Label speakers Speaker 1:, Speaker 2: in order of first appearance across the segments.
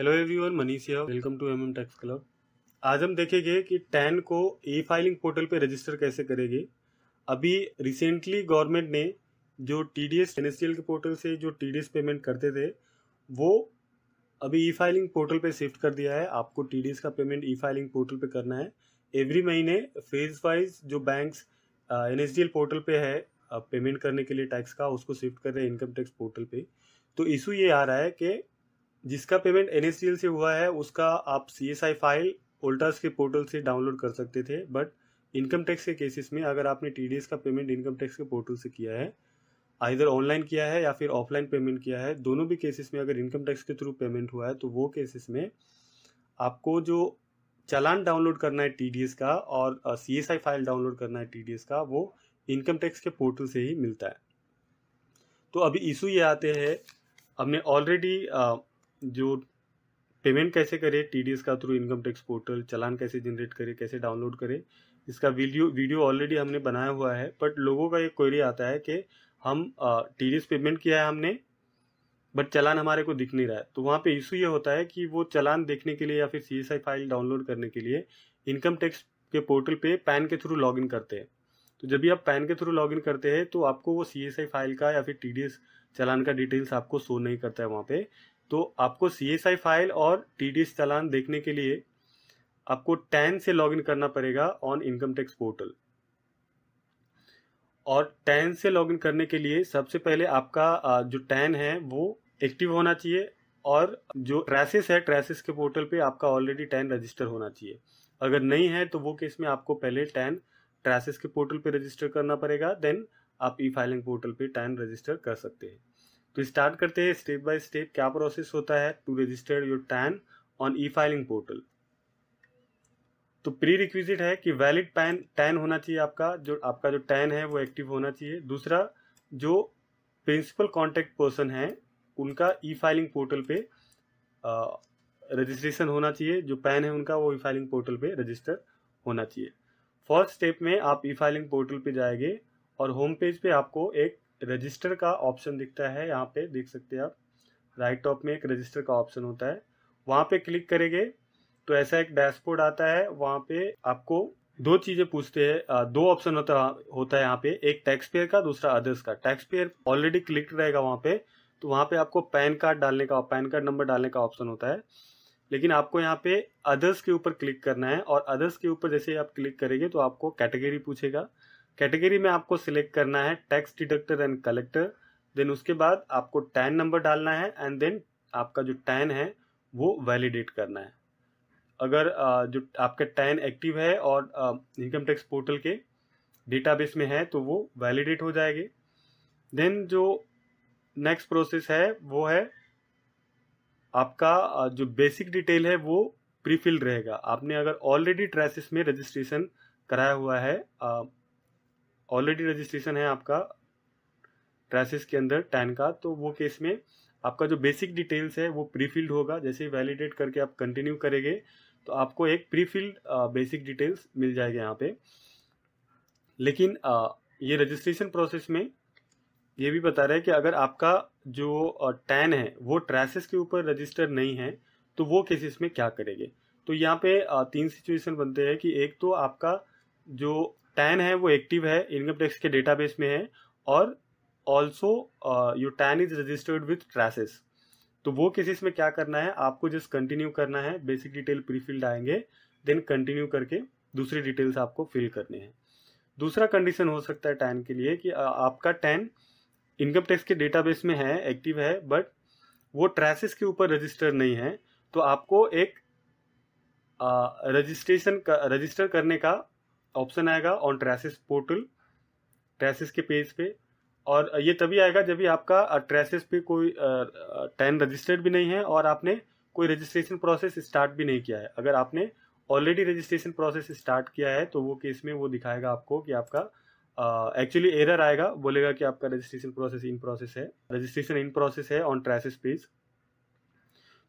Speaker 1: hello everyone Manish here welcome to MM tax club आज हम देखेंगे कि टैन को ई फाइलिंग पोर्टल पे रजिस्टर कैसे करेंगे अभी रिसेंटली गवर्नमेंट ने जो T D S N S L के पोर्टल से जो टी डी एस पेमेंट करते थे वो अभी ई फाइलिंग पोर्टल पे शिफ्ट कर दिया है आपको टी डी एस का पेमेंट ई फाइलिंग पोर्टल पे करना है एवरी महीने फेज वाइज जो banks N S D L portal पे है पेमेंट uh, करने के लिए टैक्स का उसको शिफ्ट कर रहे हैं इनकम टैक्स पोर्टल पे तो इशू ये आ रहा है कि जिसका पेमेंट एन से हुआ है उसका आप सी फाइल ओल्टास के पोर्टल से डाउनलोड कर सकते थे बट इनकम टैक्स के केसेस में अगर आपने टी का पेमेंट इनकम टैक्स के पोर्टल से किया है आइधर ऑनलाइन किया है या फिर ऑफलाइन पेमेंट किया है दोनों भी केसेस में अगर इनकम टैक्स के थ्रू पेमेंट हुआ है तो वो केसेस में आपको जो चालान डाउनलोड करना है टी का और सी फाइल डाउनलोड करना है टी का वो इनकम टैक्स के पोर्टल से ही मिलता है तो अभी इशू ये आते हैं हमने ऑलरेडी जो पेमेंट कैसे करें टी का थ्रू इनकम टैक्स पोर्टल चलान कैसे जनरेट करें कैसे डाउनलोड करें इसका वीडियो वीडियो ऑलरेडी हमने बनाया हुआ है बट लोगों का एक क्वेरी आता है कि हम टी पेमेंट किया है हमने बट चलान हमारे को दिख नहीं रहा है तो वहाँ पे इशू ये होता है कि वो चलान देखने के लिए या फिर सी फाइल डाउनलोड करने के लिए इनकम टैक्स के पोर्टल पे पैन के थ्रू लॉगिन करते हैं तो जब भी आप पैन के थ्रू लॉगिन करते हैं तो आपको वो सी फाइल का या फिर टी चलान का डिटेल्स आपको शो नहीं करता है वहाँ पे तो आपको सी एस आई फाइल और टी डी एस चालान देखने के लिए आपको टैन से लॉग इन करना पड़ेगा ऑन इनकम टैक्स पोर्टल और टैन से लॉग इन करने के लिए सबसे पहले आपका जो टैन है वो एक्टिव होना चाहिए और जो ट्रैसेस है ट्रैसेस के पोर्टल पे आपका ऑलरेडी टैन रजिस्टर होना चाहिए अगर नहीं है तो वो केस में आपको पहले टैन ट्रैसेस के पोर्टल पे रजिस्टर करना पड़ेगा देन आप ई फाइलिंग पोर्टल पे टैन रजिस्टर कर सकते हैं तो स्टार्ट करते हैं स्टेप बाय स्टेप क्या प्रोसेस होता है to register your TAN on e filing portal तो प्री रिक्विजिट है कि वैलिड पैन टैन होना चाहिए आपका जो आपका जो टैन है वो एक्टिव होना चाहिए दूसरा जो प्रिंसिपल कॉन्टेक्ट पर्सन है उनका ई फाइलिंग पोर्टल पे रजिस्ट्रेशन होना चाहिए जो पैन है उनका वो ई फाइलिंग पोर्टल पे रजिस्टर होना चाहिए फर्स्ट स्टेप में आप ई फाइलिंग पोर्टल पे जाएंगे और होम पेज पे आपको एक रजिस्टर का ऑप्शन दिखता है यहाँ पे देख सकते हैं आप राइट टॉप में एक रजिस्टर का ऑप्शन होता है वहाँ पे क्लिक करेंगे तो ऐसा एक डैशबोर्ड आता है वहाँ पे आपको दो चीजें पूछते हैं दो ऑप्शन होता होता है यहाँ पे एक टैक्स पेयर का दूसरा अदर्स का टैक्स पेयर ऑलरेडी क्लिक रहेगा वहाँ पे तो वहाँ पे आपको पैन कार्ड डालने का पैन कार्ड नंबर डालने का ऑप्शन होता है लेकिन आपको यहाँ पे अदर्स के ऊपर क्लिक करना है और अदर्स के ऊपर जैसे आप क्लिक करेंगे तो आपको कैटेगरी पूछेगा कैटेगरी में आपको सिलेक्ट करना है tax deductor and collector then उसके बाद आपको टैन नंबर डालना है एंड देन आपका जो टैन है वो वैलिडेट करना है अगर जो आपका टैन एक्टिव है और इनकम टैक्स पोर्टल के डेटाबेस में है तो वो वैलिडेट हो जाएगी देन जो नेक्स्ट प्रोसेस है वो है आपका जो बेसिक डिटेल है वो प्रीफिल रहेगा आपने अगर ऑलरेडी ट्रेसिस में रजिस्ट्रेशन कराया हुआ है ऑलरेडी रजिस्ट्रेशन है आपका ट्रैसिस के अंदर टैन का तो वो केस में आपका जो बेसिक डिटेल्स है वो प्रीफिल्ड होगा जैसे वैलिडेट करके आप कंटिन्यू करेंगे तो आपको एक प्रीफिल्ड बेसिक डिटेल्स मिल जाएगा यहाँ पे लेकिन आ, ये रजिस्ट्रेशन प्रोसेस में ये भी बता रहा है कि अगर आपका जो टैन है वो ट्रैसेस के ऊपर रजिस्टर नहीं है तो वो केसेस में क्या करेंगे तो यहाँ पे तीन सिचुएशन बनते हैं कि एक तो आपका जो टैन है वो एक्टिव है इनकम टैक्स के डेटाबेस में है और also your TAN is registered with TRACES तो वो केसेस में क्या करना है आपको जस्ट कंटिन्यू करना है बेसिक डिटेल प्रीफिल्ड आएंगे देन कंटिन्यू करके दूसरी डिटेल्स आपको फिल करने हैं दूसरा कंडीशन हो सकता है टैन के लिए कि uh, आपका टैन इनकम टैक्स के डेटाबेस में है एक्टिव है बट वो ट्रैसेस के ऊपर रजिस्टर नहीं है तो आपको एक रजिस्ट्रेशन uh, रजिस्टर करने का ऑप्शन आएगा ऑन ट्रेसिस पोर्टल ट्रेसिस के पेज पे और ये तभी आएगा जब भी आपका ट्रेसिस पे कोई टेन रजिस्टर्ड भी नहीं है और आपने कोई रजिस्ट्रेशन प्रोसेस स्टार्ट भी नहीं किया है अगर आपने ऑलरेडी रजिस्ट्रेशन प्रोसेस स्टार्ट किया है तो वो केस में वो दिखाएगा आपको कि आपका एक्चुअली uh, एरर आएगा बोलेगा कि आपका रजिस्ट्रेशन प्रोसेस इन प्रोसेस है रजिस्ट्रेशन इन प्रोसेस है ऑन ट्रेसिस पेज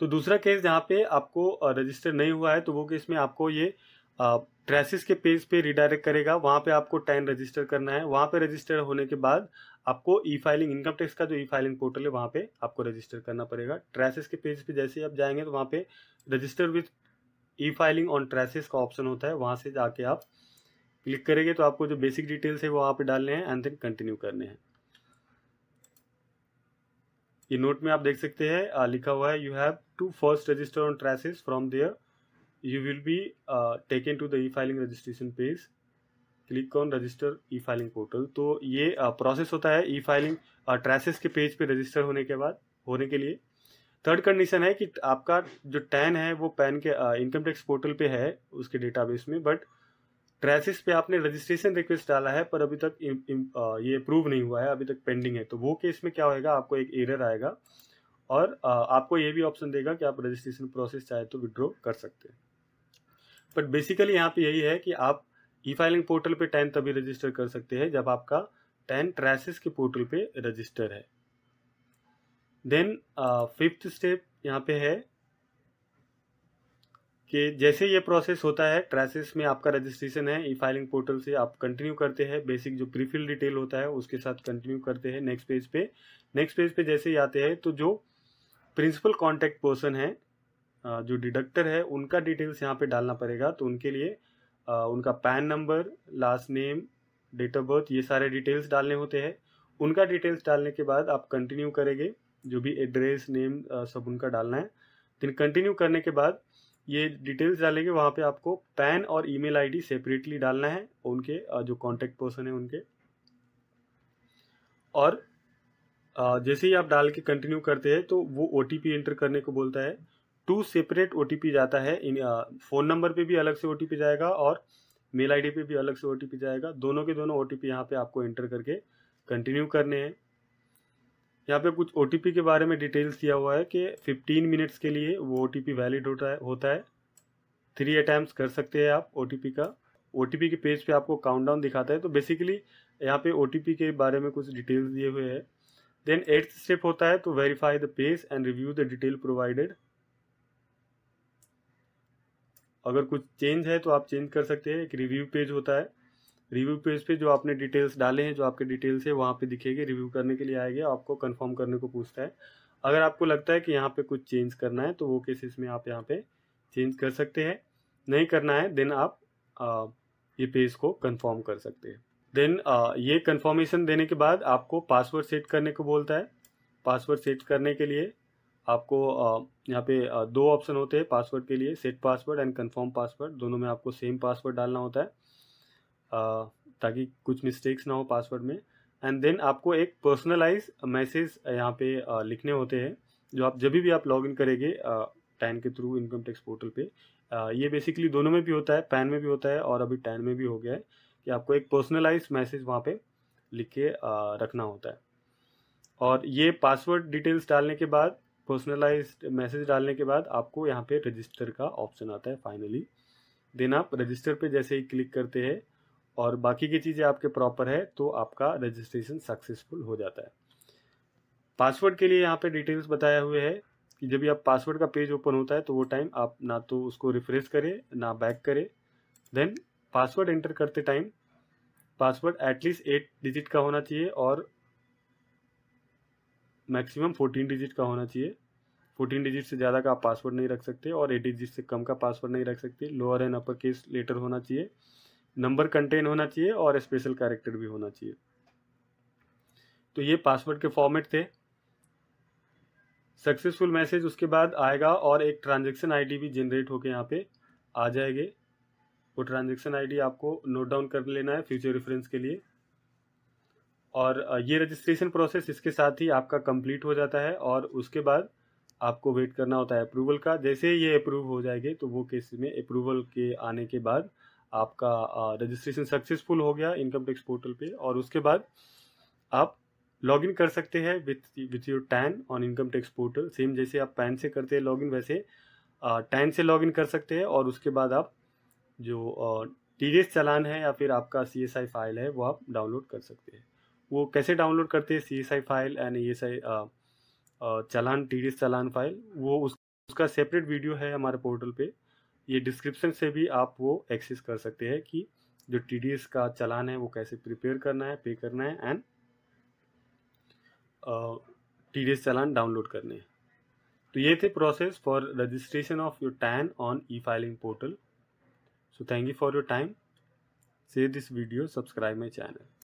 Speaker 1: तो दूसरा केस जहाँ पे आपको रजिस्टर नहीं हुआ है तो वो केस में आपको ये ट्रेसिस के पेज पे रिडायरेक्ट करेगा वहाँ पे आपको टैन रजिस्टर करना है वहाँ पे रजिस्टर होने के बाद आपको ई फाइलिंग इनकम टैक्स का जो ई फाइलिंग पोर्टल है वहाँ पे आपको रजिस्टर करना पड़ेगा ट्रेसिस के पेज पे जैसे ही आप जाएंगे तो वहाँ पे register with e filing on TRACES का ऑप्शन होता है वहाँ से जाके आप क्लिक करेंगे तो आपको जो बेसिक डिटेल्स है वो वहाँ पे डालने हैं एंड देन कंटिन्यू करने हैं ये नोट में आप देख सकते हैं लिखा हुआ है you have to first register on TRACES from there you will be uh, taken to the e-filing registration page click on register e filing portal तो ये प्रोसेस uh, होता है ई फाइलिंग ट्रैसेस के पेज पे रजिस्टर होने के बाद होने के लिए थर्ड कंडीशन है कि आपका जो टैन है वो पैन के इनकम टैक्स पोर्टल पे है उसके डेटाबेस में बट ट्रैसेस पे आपने रजिस्ट्रेशन रिक्वेस्ट डाला है पर अभी तक इम, इम, आ, ये अप्रूव नहीं हुआ है अभी तक पेंडिंग है तो वो केस में क्या होएगा आपको एक एरर आएगा और आ, uh, आपको ये भी ऑप्शन देगा कि आप रजिस्ट्रेशन प्रोसेस चाहे तो विड्रॉ कर सकते हैं बट बेसिकली यहाँ पे यही है कि आप ई फाइलिंग पोर्टल पे टेन तभी रजिस्टर कर सकते हैं जब आपका टेन ट्रैसेस के पोर्टल पे रजिस्टर है देन फिफ्थ स्टेप यहाँ पे है कि जैसे ये प्रोसेस होता है ट्रैसेस में आपका रजिस्ट्रेशन है ई फाइलिंग पोर्टल से आप कंटिन्यू करते हैं बेसिक जो प्रीफिल डिटेल होता है उसके साथ कंटिन्यू करते हैं नेक्स्ट पेज पे नेक्स्ट पेज पे जैसे ही आते हैं तो जो प्रिंसिपल कॉन्टेक्ट पर्सन है जो डिडक्टर है उनका डिटेल्स यहाँ पे डालना पड़ेगा तो उनके लिए उनका PAN number last name date of birth ये सारे डिटेल्स डालने होते हैं उनका डिटेल्स डालने के बाद आप कंटिन्यू करेंगे जो भी एड्रेस नेम सब उनका डालना है दिन कंटिन्यू करने के बाद ये डिटेल्स डालेंगे वहाँ पे आपको पैन और ईमेल आईडी सेपरेटली डालना है उनके जो कांटेक्ट पर्सन है उनके और जैसे ही आप डाल के कंटिन्यू करते हैं तो वो ओ एंटर करने को बोलता है टू सेपरेट ओ जाता है इन फ़ोन नंबर पे भी अलग से ओ जाएगा और मेल आईडी पे भी अलग से ओ जाएगा दोनों के दोनों ओ टी पी यहाँ पर आपको एंटर करके कंटिन्यू करने हैं यहाँ पे कुछ ओ के बारे में डिटेल्स दिया हुआ है कि 15 मिनट्स के लिए वो ओ वैलिड होता है होता है थ्री अटैम्प्ट कर सकते हैं आप ओ का ओ के पेज पे आपको काउंटडाउन दिखाता है तो बेसिकली यहाँ पे ओ के बारे में कुछ डिटेल्स दिए हुए हैं देन एट्थ स्टेप होता है तो verify the page and review the detail provided अगर कुछ चेंज है तो आप चेंज कर सकते हैं एक रिव्यू पेज होता है रिव्यू पेज पे जो आपने डिटेल्स डाले हैं जो आपके डिटेल्स है वहाँ पे दिखेगी रिव्यू करने के लिए आएगी आपको कंफर्म करने को पूछता है अगर आपको लगता है कि यहाँ पे कुछ चेंज करना है तो वो केसेस में आप यहाँ पे चेंज कर सकते हैं नहीं करना है देन आप आ, ये पेज को कंफर्म कर सकते हैं देन आ, ये कन्फर्मेशन देने के बाद आपको पासवर्ड सेट करने को बोलता है पासवर्ड सेट करने के लिए आपको यहाँ पे दो ऑप्शन होते हैं पासवर्ड के लिए set password and confirm password दोनों में आपको सेम पासवर्ड डालना होता है ताकि कुछ मिस्टेक्स ना हो पासवर्ड में एंड देन आपको एक पर्सनलाइज मैसेज यहाँ पे लिखने होते हैं जो आप जब भी आप लॉग इन करेंगे टैन के थ्रू इनकम टैक्स पोर्टल पे ये बेसिकली दोनों में भी होता है पैन में भी होता है और अभी टैन में भी हो गया है कि आपको एक पर्सनलाइज मैसेज वहाँ पर लिख के रखना होता है और ये पासवर्ड डिटेल्स डालने के बाद पर्सनलाइज मैसेज डालने के बाद आपको यहाँ पे रजिस्टर का ऑप्शन आता है फाइनली देन आप रजिस्टर पे जैसे ही क्लिक करते हैं और बाकी की चीज़ें आपके प्रॉपर है तो आपका रजिस्ट्रेशन सक्सेसफुल हो जाता है पासवर्ड के लिए यहाँ पे डिटेल्स बताया हुए है कि जब भी आप पासवर्ड का पेज ओपन होता है तो वो टाइम आप ना तो उसको रिफ्रेश करें ना बैक करें देन पासवर्ड एंटर करते time password at least eight digit का होना चाहिए और मैक्सिमम फोर्टीन डिजिट का होना चाहिए फोर्टीन डिजिट से ज़्यादा का आप पासवर्ड नहीं रख सकते और एट डिजिट से कम का पासवर्ड नहीं रख सकते lower and upper case letter होना चाहिए नंबर कंटेन होना चाहिए और स्पेशल कैरेक्टर भी होना चाहिए तो ये पासवर्ड के फॉर्मेट थे सक्सेसफुल मैसेज उसके बाद आएगा और एक ट्रांजेक्शन आई भी जनरेट होकर यहाँ पर आ जाएगी वो ट्रांजेक्शन आई आपको नोट डाउन कर लेना है फ्यूचर रेफरेंस के लिए और ये रजिस्ट्रेशन प्रोसेस इसके साथ ही आपका कंप्लीट हो जाता है और उसके बाद आपको वेट करना होता है अप्रूवल का जैसे ये अप्रूव हो जाएंगे तो वो केस में अप्रूवल के आने के बाद आपका रजिस्ट्रेशन सक्सेसफुल हो गया इनकम टैक्स पोर्टल पे और उसके बाद आप लॉग इन कर सकते हैं with with your TAN on income tax portal same जैसे आप पैन से करते हैं लॉग वैसे टैन से लॉग कर सकते हैं और उसके बाद आप जो टी चालान है या फिर आपका सी फाइल है वो आप डाउनलोड कर सकते हैं वो कैसे डाउनलोड करते हैं C S I file and E S I चलान टी डी एस चलान फाइल वो उस, उसका सेपरेट वीडियो है हमारे पोर्टल पे ये डिस्क्रिप्शन से भी आप वो एक्सेस कर सकते हैं कि जो टी डी एस का चलान है वो कैसे प्रिपेयर करना है पे करना है एंड टी डी एस चलान डाउनलोड करने हैं तो ये थे process for registration of your TAN on e filing portal so thank you for your time share this video subscribe my channel